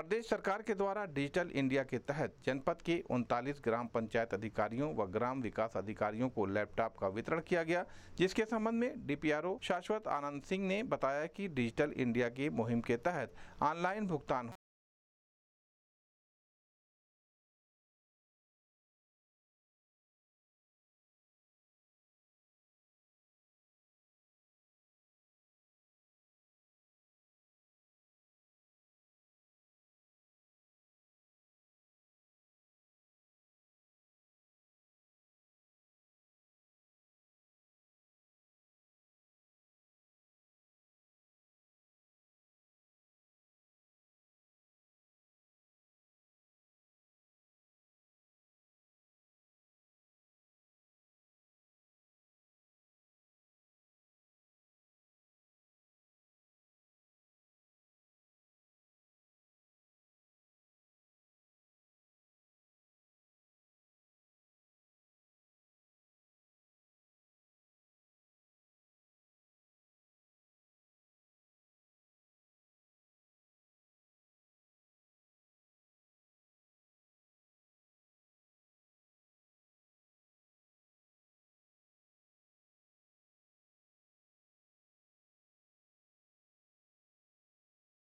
प्रदेश सरकार के द्वारा डिजिटल इंडिया के तहत जनपद के उनतालीस ग्राम पंचायत अधिकारियों व ग्राम विकास अधिकारियों को लैपटॉप का वितरण किया गया जिसके संबंध में डीपीआरओ शाश्वत आनंद सिंह ने बताया कि डिजिटल इंडिया की मुहिम के तहत ऑनलाइन भुगतान